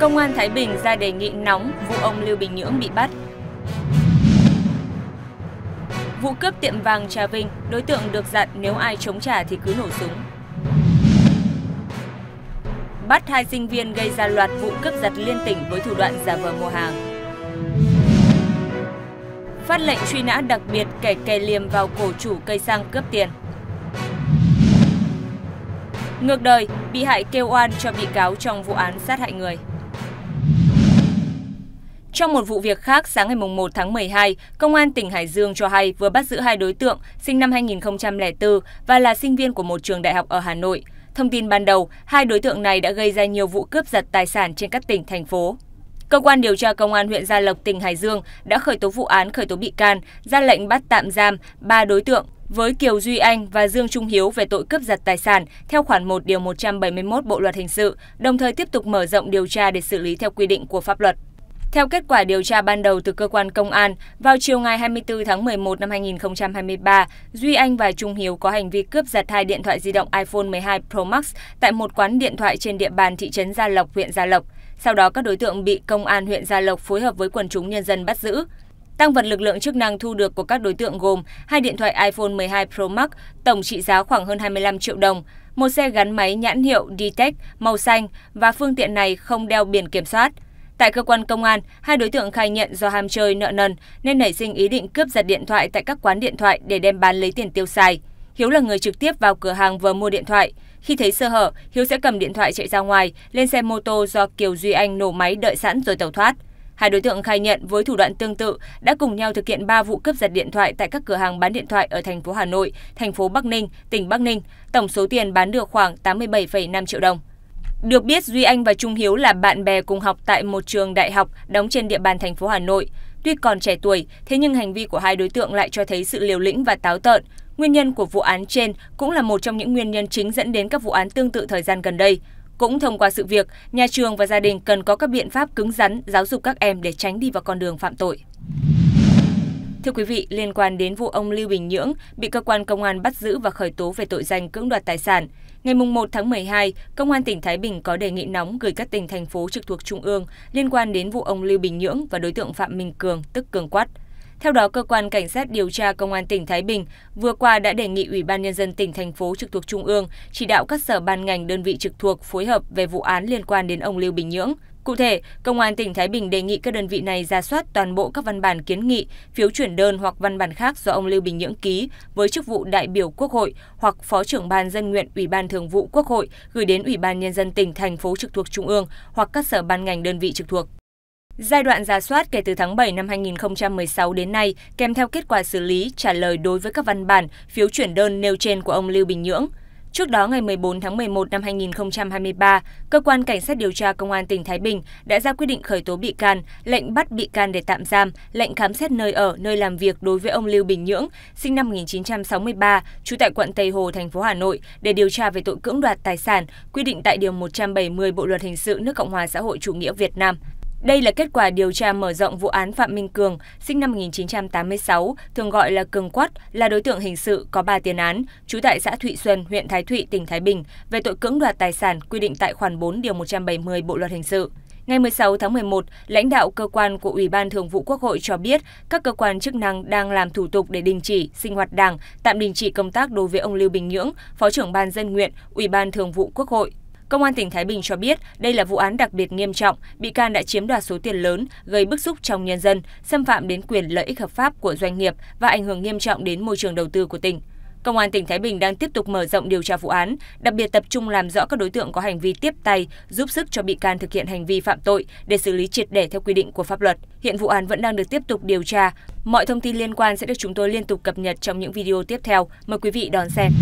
Công an Thái Bình ra đề nghị nóng vụ ông Lưu Bình Nhưỡng bị bắt. Vụ cướp tiệm vàng Trà Vinh, đối tượng được dặn nếu ai chống trả thì cứ nổ súng. Bắt hai sinh viên gây ra loạt vụ cướp giật liên tỉnh với thủ đoạn giả vờ mua hàng. Phát lệnh truy nã đặc biệt kẻ kè liềm vào cổ chủ cây xăng cướp tiền. Ngược đời, bị hại kêu oan cho bị cáo trong vụ án sát hại người. Trong một vụ việc khác, sáng ngày 1 tháng 12, Công an tỉnh Hải Dương cho hay vừa bắt giữ hai đối tượng sinh năm 2004 và là sinh viên của một trường đại học ở Hà Nội. Thông tin ban đầu, hai đối tượng này đã gây ra nhiều vụ cướp giật tài sản trên các tỉnh, thành phố. Cơ quan điều tra Công an huyện Gia Lộc, tỉnh Hải Dương đã khởi tố vụ án, khởi tố bị can, ra lệnh bắt tạm giam ba đối tượng với Kiều Duy Anh và Dương Trung Hiếu về tội cướp giật tài sản theo khoản 1 điều 171 Bộ luật hình sự, đồng thời tiếp tục mở rộng điều tra để xử lý theo quy định của pháp luật. Theo kết quả điều tra ban đầu từ cơ quan công an, vào chiều ngày 24 tháng 11 năm 2023, Duy Anh và Trung Hiếu có hành vi cướp giật hai điện thoại di động iPhone 12 Pro Max tại một quán điện thoại trên địa bàn thị trấn Gia Lộc, huyện Gia Lộc. Sau đó các đối tượng bị công an huyện Gia Lộc phối hợp với quần chúng nhân dân bắt giữ. Tăng vật lực lượng chức năng thu được của các đối tượng gồm hai điện thoại iPhone 12 Pro Max tổng trị giá khoảng hơn 25 triệu đồng, một xe gắn máy nhãn hiệu Ditech màu xanh và phương tiện này không đeo biển kiểm soát. Tại cơ quan công an, hai đối tượng khai nhận do ham chơi nợ nần nên nảy sinh ý định cướp giật điện thoại tại các quán điện thoại để đem bán lấy tiền tiêu xài. Hiếu là người trực tiếp vào cửa hàng vừa mua điện thoại. Khi thấy sơ hở, Hiếu sẽ cầm điện thoại chạy ra ngoài, lên xe mô tô do Kiều Duy Anh nổ máy đợi sẵn rồi tẩu thoát. Hai đối tượng khai nhận với thủ đoạn tương tự đã cùng nhau thực hiện 3 vụ cướp giật điện thoại tại các cửa hàng bán điện thoại ở thành phố Hà Nội, thành phố Bắc Ninh, tỉnh Bắc Ninh. Tổng số tiền bán được khoảng 87,5 triệu đồng. Được biết Duy Anh và Trung Hiếu là bạn bè cùng học tại một trường đại học đóng trên địa bàn thành phố Hà Nội. Tuy còn trẻ tuổi, thế nhưng hành vi của hai đối tượng lại cho thấy sự liều lĩnh và táo tợn. Nguyên nhân của vụ án trên cũng là một trong những nguyên nhân chính dẫn đến các vụ án tương tự thời gian gần đây. Cũng thông qua sự việc, nhà trường và gia đình cần có các biện pháp cứng rắn giáo dục các em để tránh đi vào con đường phạm tội. Thưa quý vị, liên quan đến vụ ông Lưu Bình Nhưỡng bị cơ quan công an bắt giữ và khởi tố về tội danh cưỡng đoạt tài sản, ngày 1 tháng 12, Công an tỉnh Thái Bình có đề nghị nóng gửi các tỉnh thành phố trực thuộc Trung ương liên quan đến vụ ông Lưu Bình Nhưỡng và đối tượng Phạm Minh Cường, tức Cường Quát. Theo đó, cơ quan cảnh sát điều tra công an tỉnh Thái Bình vừa qua đã đề nghị Ủy ban nhân dân tỉnh thành phố trực thuộc trung ương chỉ đạo các sở ban ngành đơn vị trực thuộc phối hợp về vụ án liên quan đến ông Lưu Bình Nhưỡng. Cụ thể, Công an tỉnh Thái Bình đề nghị các đơn vị này ra soát toàn bộ các văn bản kiến nghị, phiếu chuyển đơn hoặc văn bản khác do ông Lưu Bình Nhưỡng ký với chức vụ đại biểu Quốc hội hoặc Phó trưởng ban dân nguyện Ủy ban Thường vụ Quốc hội gửi đến Ủy ban Nhân dân tỉnh, thành phố trực thuộc Trung ương hoặc các sở ban ngành đơn vị trực thuộc. Giai đoạn ra soát kể từ tháng 7 năm 2016 đến nay, kèm theo kết quả xử lý trả lời đối với các văn bản, phiếu chuyển đơn nêu trên của ông Lưu Bình Nhưỡng. Trước đó, ngày 14 tháng 11 năm 2023, Cơ quan Cảnh sát điều tra Công an tỉnh Thái Bình đã ra quyết định khởi tố bị can, lệnh bắt bị can để tạm giam, lệnh khám xét nơi ở, nơi làm việc đối với ông Lưu Bình Nhưỡng, sinh năm 1963, trú tại quận Tây Hồ, thành phố Hà Nội, để điều tra về tội cưỡng đoạt tài sản, quy định tại Điều 170 Bộ Luật Hình sự nước Cộng hòa xã hội chủ nghĩa Việt Nam đây là kết quả điều tra mở rộng vụ án Phạm Minh Cường, sinh năm 1986, thường gọi là Cường Quát, là đối tượng hình sự có 3 tiền án, trú tại xã Thụy Xuân, huyện Thái Thụy, tỉnh Thái Bình, về tội cưỡng đoạt tài sản quy định tại khoản 4 điều 170 Bộ luật hình sự. Ngày 16 tháng 11, lãnh đạo cơ quan của Ủy ban Thường vụ Quốc hội cho biết các cơ quan chức năng đang làm thủ tục để đình chỉ sinh hoạt Đảng, tạm đình chỉ công tác đối với ông Lưu Bình Nhưỡng, Phó trưởng ban dân nguyện, Ủy ban Thường vụ Quốc hội Công an tỉnh Thái Bình cho biết đây là vụ án đặc biệt nghiêm trọng, bị can đã chiếm đoạt số tiền lớn, gây bức xúc trong nhân dân, xâm phạm đến quyền lợi ích hợp pháp của doanh nghiệp và ảnh hưởng nghiêm trọng đến môi trường đầu tư của tỉnh. Công an tỉnh Thái Bình đang tiếp tục mở rộng điều tra vụ án, đặc biệt tập trung làm rõ các đối tượng có hành vi tiếp tay, giúp sức cho bị can thực hiện hành vi phạm tội để xử lý triệt để theo quy định của pháp luật. Hiện vụ án vẫn đang được tiếp tục điều tra. Mọi thông tin liên quan sẽ được chúng tôi liên tục cập nhật trong những video tiếp theo. Mời quý vị đón xem.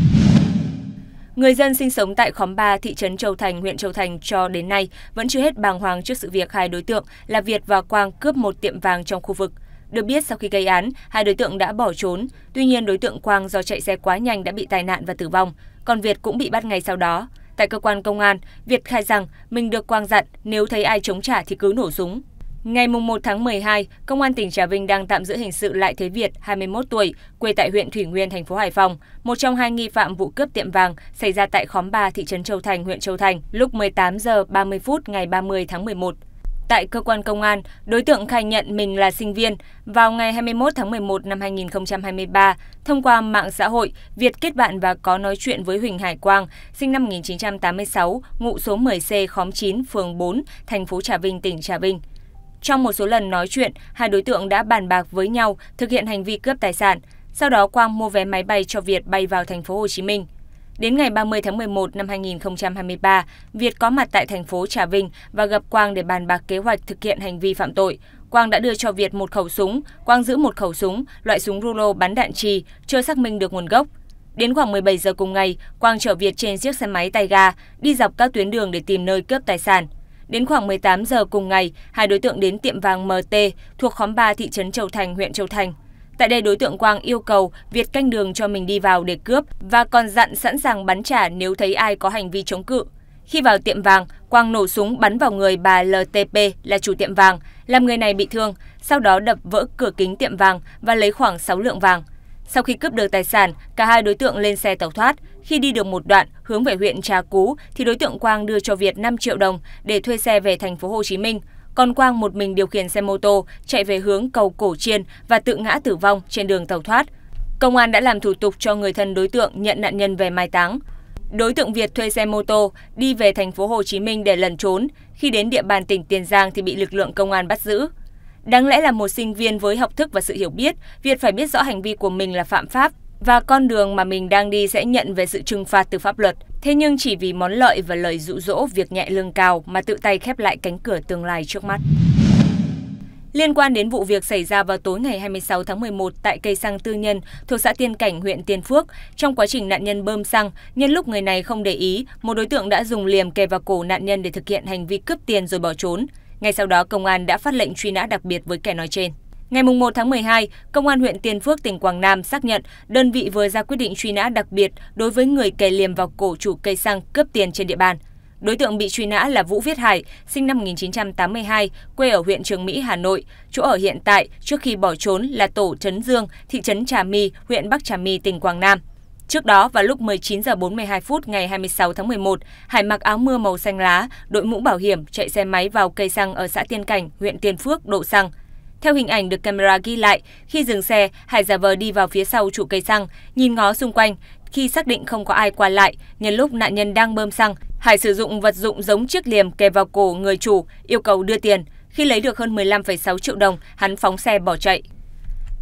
Người dân sinh sống tại khóm 3 thị trấn Châu Thành, huyện Châu Thành cho đến nay vẫn chưa hết bàng hoàng trước sự việc hai đối tượng là Việt và Quang cướp một tiệm vàng trong khu vực. Được biết sau khi gây án, hai đối tượng đã bỏ trốn. Tuy nhiên đối tượng Quang do chạy xe quá nhanh đã bị tai nạn và tử vong, còn Việt cũng bị bắt ngay sau đó. Tại cơ quan công an, Việt khai rằng mình được Quang dặn nếu thấy ai chống trả thì cứ nổ súng. Ngày 1 tháng 12, Công an tỉnh Trà Vinh đang tạm giữ hình sự Lại Thế Việt, 21 tuổi, quê tại huyện Thủy Nguyên, thành phố Hải Phòng, một trong hai nghi phạm vụ cướp tiệm vàng xảy ra tại khóm 3 thị trấn Châu Thành, huyện Châu Thành lúc 18 giờ 30 phút ngày 30 tháng 11. Tại cơ quan công an, đối tượng khai nhận mình là sinh viên. Vào ngày 21 tháng 11 năm 2023, thông qua mạng xã hội, Việt kết bạn và có nói chuyện với Huỳnh Hải Quang, sinh năm 1986, ngụ số 10C khóm 9, phường 4, thành phố Trà Vinh, tỉnh Trà Vinh. Trong một số lần nói chuyện, hai đối tượng đã bàn bạc với nhau thực hiện hành vi cướp tài sản. Sau đó Quang mua vé máy bay cho Việt bay vào thành phố Hồ Chí Minh. Đến ngày 30 tháng 11 năm 2023, Việt có mặt tại thành phố Trà Vinh và gặp Quang để bàn bạc kế hoạch thực hiện hành vi phạm tội. Quang đã đưa cho Việt một khẩu súng, Quang giữ một khẩu súng, loại súng rulo bắn đạn trì, chưa xác minh được nguồn gốc. Đến khoảng 17 giờ cùng ngày, Quang chở Việt trên chiếc xe máy tay ga, đi dọc các tuyến đường để tìm nơi cướp tài sản. Đến khoảng 18 giờ cùng ngày, hai đối tượng đến tiệm vàng MT thuộc khóm 3 thị trấn Châu Thành, huyện Châu Thành. Tại đây đối tượng Quang yêu cầu Việt canh đường cho mình đi vào để cướp và còn dặn sẵn sàng bắn trả nếu thấy ai có hành vi chống cự. Khi vào tiệm vàng, Quang nổ súng bắn vào người bà LTP là chủ tiệm vàng, làm người này bị thương, sau đó đập vỡ cửa kính tiệm vàng và lấy khoảng 6 lượng vàng. Sau khi cướp được tài sản, cả hai đối tượng lên xe tẩu thoát. Khi đi được một đoạn hướng về huyện Trà Cú thì đối tượng Quang đưa cho Việt 5 triệu đồng để thuê xe về thành phố Hồ Chí Minh. Còn Quang một mình điều khiển xe mô tô chạy về hướng cầu Cổ Chiên và tự ngã tử vong trên đường tàu thoát. Công an đã làm thủ tục cho người thân đối tượng nhận nạn nhân về mai táng. Đối tượng Việt thuê xe mô tô đi về thành phố Hồ Chí Minh để lẩn trốn, khi đến địa bàn tỉnh Tiền Giang thì bị lực lượng công an bắt giữ. Đáng lẽ là một sinh viên với học thức và sự hiểu biết, Việt phải biết rõ hành vi của mình là phạm pháp và con đường mà mình đang đi sẽ nhận về sự trừng phạt từ pháp luật. Thế nhưng chỉ vì món lợi và lời dụ dỗ việc nhẹ lương cao mà tự tay khép lại cánh cửa tương lai trước mắt. Liên quan đến vụ việc xảy ra vào tối ngày 26 tháng 11 tại cây xăng tư nhân thuộc xã Tiên Cảnh, huyện Tiên Phước, trong quá trình nạn nhân bơm xăng, nhân lúc người này không để ý, một đối tượng đã dùng liềm kề vào cổ nạn nhân để thực hiện hành vi cướp tiền rồi bỏ trốn. Ngay sau đó, công an đã phát lệnh truy nã đặc biệt với kẻ nói trên. Ngày 1 tháng 12, Công an huyện Tiên Phước, tỉnh Quảng Nam xác nhận đơn vị vừa ra quyết định truy nã đặc biệt đối với người kề liềm vào cổ chủ cây xăng cướp tiền trên địa bàn. Đối tượng bị truy nã là Vũ Viết Hải, sinh năm 1982, quê ở huyện Trường Mỹ, Hà Nội. Chỗ ở hiện tại, trước khi bỏ trốn là tổ Trấn Dương, thị trấn Trà My, huyện Bắc Trà My, tỉnh Quảng Nam. Trước đó vào lúc 19 giờ 42 phút ngày 26 tháng 11, Hải mặc áo mưa màu xanh lá, đội mũ bảo hiểm, chạy xe máy vào cây xăng ở xã Tiên Cảnh, huyện Tiên Phước đổ xăng. Theo hình ảnh được camera ghi lại, khi dừng xe, Hải giả vờ đi vào phía sau trụ cây xăng, nhìn ngó xung quanh. Khi xác định không có ai qua lại, nhân lúc nạn nhân đang bơm xăng, Hải sử dụng vật dụng giống chiếc liềm kề vào cổ người chủ, yêu cầu đưa tiền. Khi lấy được hơn 15,6 triệu đồng, hắn phóng xe bỏ chạy.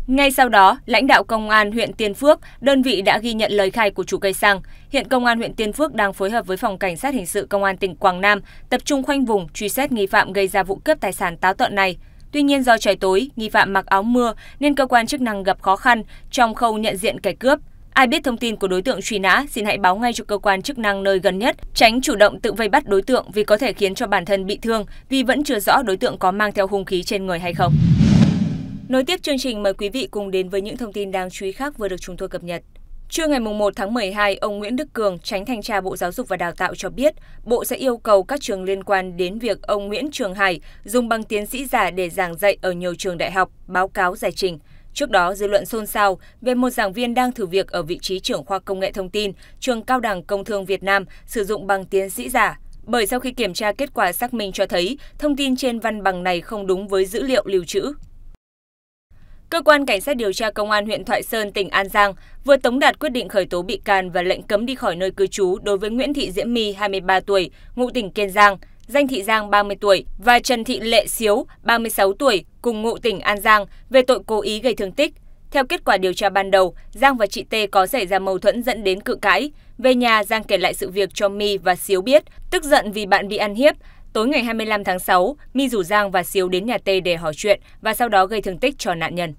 Ngay sau đó, lãnh đạo công an huyện Tiên Phước, đơn vị đã ghi nhận lời khai của chủ cây xăng. Hiện công an huyện Tiên Phước đang phối hợp với phòng cảnh sát hình sự công an tỉnh Quảng Nam tập trung khoanh vùng truy xét nghi phạm gây ra vụ cướp tài sản táo tợn này. Tuy nhiên do trời tối, nghi phạm mặc áo mưa nên cơ quan chức năng gặp khó khăn trong khâu nhận diện kẻ cướp. Ai biết thông tin của đối tượng truy nã, xin hãy báo ngay cho cơ quan chức năng nơi gần nhất, tránh chủ động tự vây bắt đối tượng vì có thể khiến cho bản thân bị thương vì vẫn chưa rõ đối tượng có mang theo hung khí trên người hay không. Nối tiếp chương trình mời quý vị cùng đến với những thông tin đáng chú ý khác vừa được chúng tôi cập nhật. Trưa ngày 1 tháng 12, ông Nguyễn Đức Cường, tránh thanh tra Bộ Giáo dục và Đào tạo cho biết, Bộ sẽ yêu cầu các trường liên quan đến việc ông Nguyễn Trường Hải dùng bằng tiến sĩ giả để giảng dạy ở nhiều trường đại học, báo cáo giải trình. Trước đó, dư luận xôn xao về một giảng viên đang thử việc ở vị trí trưởng khoa công nghệ thông tin, trường cao đẳng công thương Việt Nam sử dụng bằng tiến sĩ giả. Bởi sau khi kiểm tra kết quả xác minh cho thấy, thông tin trên văn bằng này không đúng với dữ liệu lưu trữ. Cơ quan Cảnh sát điều tra Công an huyện Thoại Sơn, tỉnh An Giang vừa tống đạt quyết định khởi tố bị can và lệnh cấm đi khỏi nơi cư trú đối với Nguyễn Thị Diễm My, 23 tuổi, ngụ tỉnh Kiên Giang, Danh Thị Giang, 30 tuổi và Trần Thị Lệ Xíu, 36 tuổi, cùng ngụ tỉnh An Giang về tội cố ý gây thương tích. Theo kết quả điều tra ban đầu, Giang và chị T có xảy ra mâu thuẫn dẫn đến cự cãi. Về nhà, Giang kể lại sự việc cho My và Xíu biết, tức giận vì bạn bị ăn hiếp. Tối ngày 25 tháng 6, My rủ Giang và Siêu đến nhà T để hỏi chuyện và sau đó gây thương tích cho nạn nhân.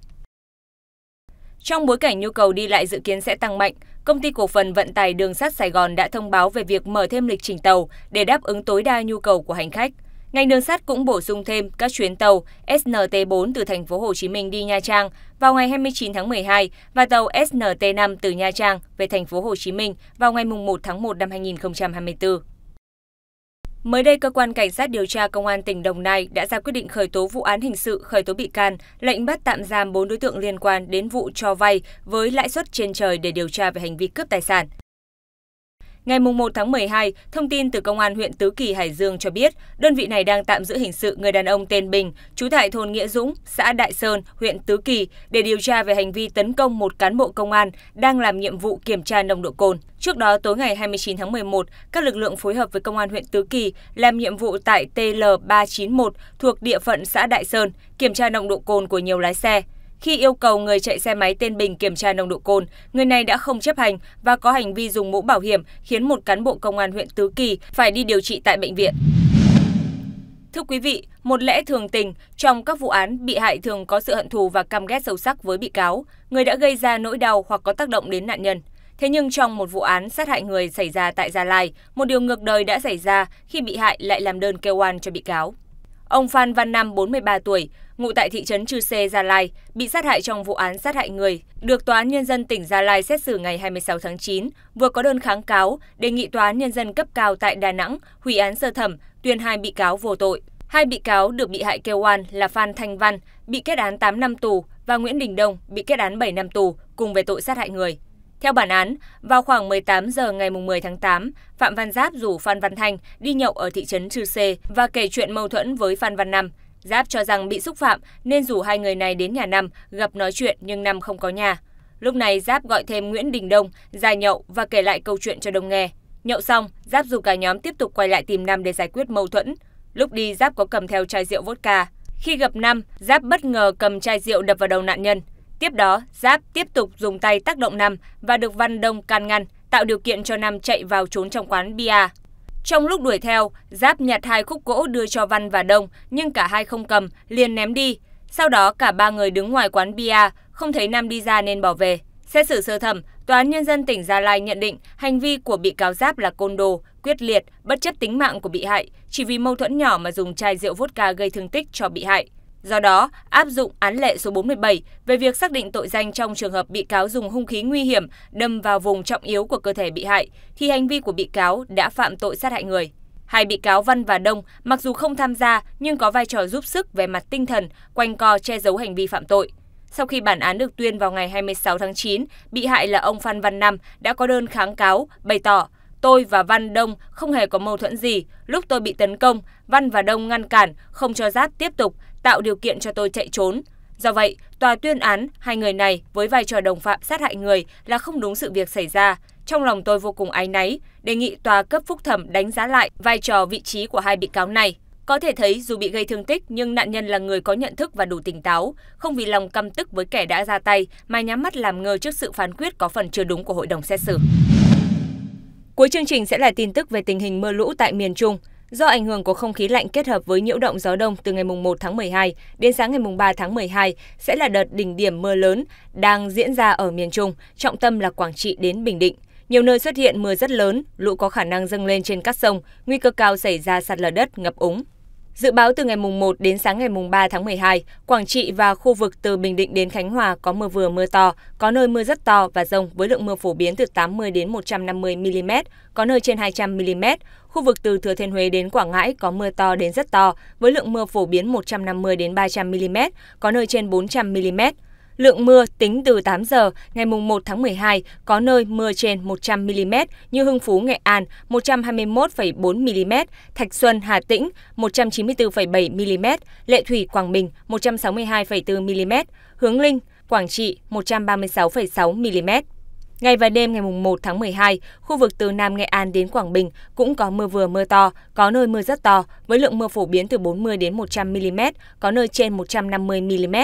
Trong bối cảnh nhu cầu đi lại dự kiến sẽ tăng mạnh, công ty cổ phần vận tải đường sắt Sài Gòn đã thông báo về việc mở thêm lịch trình tàu để đáp ứng tối đa nhu cầu của hành khách. Ngành đường sắt cũng bổ sung thêm các chuyến tàu SNT4 từ thành phố Hồ Chí Minh đi Nha Trang vào ngày 29 tháng 12 và tàu SNT5 từ Nha Trang về thành phố Hồ Chí Minh vào ngày 1 tháng 1 năm 2024. Mới đây, cơ quan cảnh sát điều tra công an tỉnh Đồng Nai đã ra quyết định khởi tố vụ án hình sự, khởi tố bị can, lệnh bắt tạm giam 4 đối tượng liên quan đến vụ cho vay với lãi suất trên trời để điều tra về hành vi cướp tài sản. Ngày 1 tháng 12, thông tin từ Công an huyện Tứ Kỳ Hải Dương cho biết, đơn vị này đang tạm giữ hình sự người đàn ông tên Bình, trú tại thôn Nghĩa Dũng, xã Đại Sơn, huyện Tứ Kỳ để điều tra về hành vi tấn công một cán bộ công an đang làm nhiệm vụ kiểm tra nồng độ cồn. Trước đó, tối ngày 29 tháng 11, các lực lượng phối hợp với Công an huyện Tứ Kỳ làm nhiệm vụ tại TL391 thuộc địa phận xã Đại Sơn, kiểm tra nồng độ cồn của nhiều lái xe. Khi yêu cầu người chạy xe máy tên Bình kiểm tra nồng độ cồn, người này đã không chấp hành và có hành vi dùng mũ bảo hiểm khiến một cán bộ công an huyện Tứ Kỳ phải đi điều trị tại bệnh viện. Thưa quý vị, một lẽ thường tình, trong các vụ án, bị hại thường có sự hận thù và căm ghét sâu sắc với bị cáo, người đã gây ra nỗi đau hoặc có tác động đến nạn nhân. Thế nhưng trong một vụ án sát hại người xảy ra tại Gia Lai, một điều ngược đời đã xảy ra khi bị hại lại làm đơn kêu oan cho bị cáo. Ông Phan Văn Nam, 43 tuổi, ngụ tại thị trấn Chư Sê, Gia Lai, bị sát hại trong vụ án sát hại người, được Tòa án Nhân dân tỉnh Gia Lai xét xử ngày 26 tháng 9, vừa có đơn kháng cáo đề nghị Tòa án Nhân dân cấp cao tại Đà Nẵng hủy án sơ thẩm, tuyên hai bị cáo vô tội. Hai bị cáo được bị hại kêu oan là Phan Thanh Văn, bị kết án 8 năm tù, và Nguyễn Đình Đông, bị kết án 7 năm tù, cùng về tội sát hại người. Theo bản án, vào khoảng 18 giờ ngày 10 tháng 8, Phạm Văn Giáp rủ Phan Văn Thanh đi nhậu ở thị trấn Chư Sê và kể chuyện mâu thuẫn với Phan Văn Năm. Giáp cho rằng bị xúc phạm nên rủ hai người này đến nhà Năm gặp nói chuyện nhưng Năm không có nhà. Lúc này Giáp gọi thêm Nguyễn Đình Đông ra nhậu và kể lại câu chuyện cho Đông nghe. Nhậu xong, Giáp dù cả nhóm tiếp tục quay lại tìm Năm để giải quyết mâu thuẫn. Lúc đi Giáp có cầm theo chai rượu vodka. Khi gặp Năm, Giáp bất ngờ cầm chai rượu đập vào đầu nạn nhân. Tiếp đó, Giáp tiếp tục dùng tay tác động Năm và được Văn Đông can ngăn, tạo điều kiện cho Nam chạy vào trốn trong quán bia. Trong lúc đuổi theo, Giáp nhặt hai khúc gỗ đưa cho Văn và Đông, nhưng cả hai không cầm, liền ném đi. Sau đó cả ba người đứng ngoài quán bia, không thấy Nam đi ra nên bỏ về. Xét xử sơ thẩm, Tòa án Nhân dân tỉnh Gia Lai nhận định hành vi của bị cáo Giáp là côn đồ, quyết liệt, bất chấp tính mạng của bị hại, chỉ vì mâu thuẫn nhỏ mà dùng chai rượu vodka gây thương tích cho bị hại. Do đó, áp dụng án lệ số 47 về việc xác định tội danh trong trường hợp bị cáo dùng hung khí nguy hiểm đâm vào vùng trọng yếu của cơ thể bị hại thì hành vi của bị cáo đã phạm tội sát hại người. Hai bị cáo Văn và Đông mặc dù không tham gia nhưng có vai trò giúp sức về mặt tinh thần, quanh co che giấu hành vi phạm tội. Sau khi bản án được tuyên vào ngày 26 tháng 9, bị hại là ông Phan Văn Năm đã có đơn kháng cáo, bày tỏ Tôi và Văn Đông không hề có mâu thuẫn gì. Lúc tôi bị tấn công, Văn và Đông ngăn cản, không cho Giáp tiếp tục, tạo điều kiện cho tôi chạy trốn. Do vậy, tòa tuyên án hai người này với vai trò đồng phạm sát hại người là không đúng sự việc xảy ra. Trong lòng tôi vô cùng áy náy, đề nghị tòa cấp phúc thẩm đánh giá lại vai trò vị trí của hai bị cáo này. Có thể thấy dù bị gây thương tích nhưng nạn nhân là người có nhận thức và đủ tỉnh táo, không vì lòng căm tức với kẻ đã ra tay mà nhắm mắt làm ngơ trước sự phán quyết có phần chưa đúng của hội đồng xét xử. Cuối chương trình sẽ là tin tức về tình hình mưa lũ tại miền Trung. Do ảnh hưởng của không khí lạnh kết hợp với nhiễu động gió đông từ ngày 1 tháng 12 đến sáng ngày 3 tháng 12 sẽ là đợt đỉnh điểm mưa lớn đang diễn ra ở miền Trung, trọng tâm là Quảng Trị đến Bình Định. Nhiều nơi xuất hiện mưa rất lớn, lũ có khả năng dâng lên trên các sông, nguy cơ cao xảy ra sạt lở đất, ngập úng. Dự báo từ ngày mùng 1 đến sáng ngày mùng 3 tháng 12, Quảng Trị và khu vực từ Bình Định đến Khánh Hòa có mưa vừa mưa to, có nơi mưa rất to và rông với lượng mưa phổ biến từ 80 đến 150 mm, có nơi trên 200 mm. Khu vực từ Thừa Thiên Huế đến Quảng Ngãi có mưa to đến rất to với lượng mưa phổ biến 150 đến 300 mm, có nơi trên 400 mm. Lượng mưa tính từ 8 giờ ngày 1 tháng 12 có nơi mưa trên 100 mm như Hưng Phú, Nghệ An 121,4 mm, Thạch Xuân, Hà Tĩnh 194,7 mm, Lệ Thủy, Quảng Bình 162,4 mm, Hướng Linh, Quảng Trị 136,6 mm. Ngày và đêm ngày 1 tháng 12, khu vực từ Nam Nghệ An đến Quảng Bình cũng có mưa vừa mưa to, có nơi mưa rất to, với lượng mưa phổ biến từ 40 đến 100 mm, có nơi trên 150 mm.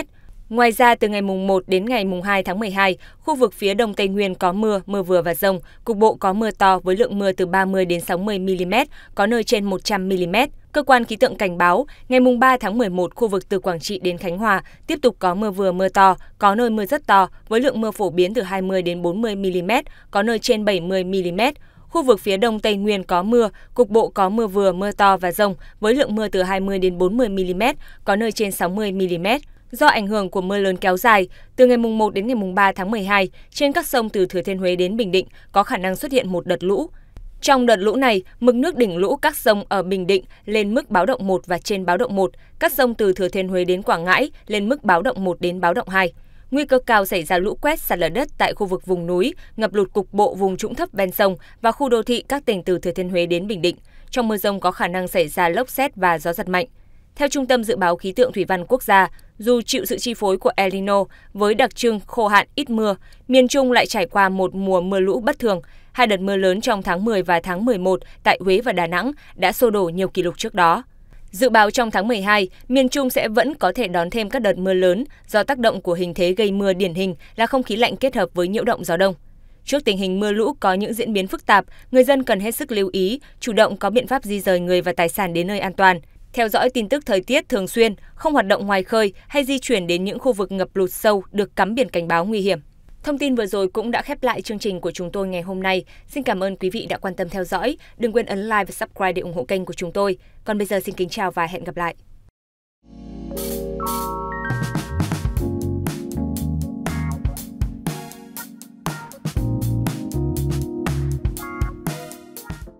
Ngoài ra, từ ngày mùng 1 đến ngày mùng 2 tháng 12, khu vực phía Đông Tây Nguyên có mưa, mưa vừa và rông, cục bộ có mưa to với lượng mưa từ 30 đến 60 mm, có nơi trên 100 mm. Cơ quan khí tượng cảnh báo, ngày mùng 3 tháng 11, khu vực từ Quảng Trị đến Khánh Hòa tiếp tục có mưa vừa mưa to, có nơi mưa rất to với lượng mưa phổ biến từ 20 đến 40 mm, có nơi trên 70 mm. Khu vực phía đông Tây Nguyên có mưa, cục bộ có mưa vừa, mưa to và rông với lượng mưa từ 20 đến 40 mm, có nơi trên 60 mm. Do ảnh hưởng của mưa lớn kéo dài, từ ngày mùng 1 đến ngày mùng 3 tháng 12, trên các sông từ Thừa Thiên Huế đến Bình Định có khả năng xuất hiện một đợt lũ. Trong đợt lũ này, mực nước đỉnh lũ các sông ở Bình Định lên mức báo động 1 và trên báo động 1, các sông từ Thừa Thiên Huế đến Quảng Ngãi lên mức báo động 1 đến báo động 2. Nguy cơ cao xảy ra lũ quét sạt lở đất tại khu vực vùng núi, ngập lụt cục bộ vùng trũng thấp ven sông và khu đô thị các tỉnh từ Thừa Thiên Huế đến Bình Định. Trong mưa rông có khả năng xảy ra lốc xét và gió giật mạnh. Theo Trung tâm Dự báo Khí tượng Thủy văn Quốc gia, dù chịu sự chi phối của El Nino với đặc trưng khô hạn ít mưa, miền Trung lại trải qua một mùa mưa lũ bất thường. Hai đợt mưa lớn trong tháng 10 và tháng 11 tại Huế và Đà Nẵng đã xô đổ nhiều kỷ lục trước đó. Dự báo trong tháng 12, miền Trung sẽ vẫn có thể đón thêm các đợt mưa lớn do tác động của hình thế gây mưa điển hình là không khí lạnh kết hợp với nhiễu động gió đông. Trước tình hình mưa lũ có những diễn biến phức tạp, người dân cần hết sức lưu ý, chủ động có biện pháp di rời người và tài sản đến nơi an toàn theo dõi tin tức thời tiết thường xuyên, không hoạt động ngoài khơi hay di chuyển đến những khu vực ngập lụt sâu được cắm biển cảnh báo nguy hiểm. Thông tin vừa rồi cũng đã khép lại chương trình của chúng tôi ngày hôm nay. Xin cảm ơn quý vị đã quan tâm theo dõi. Đừng quên ấn like và subscribe để ủng hộ kênh của chúng tôi. Còn bây giờ xin kính chào và hẹn gặp lại.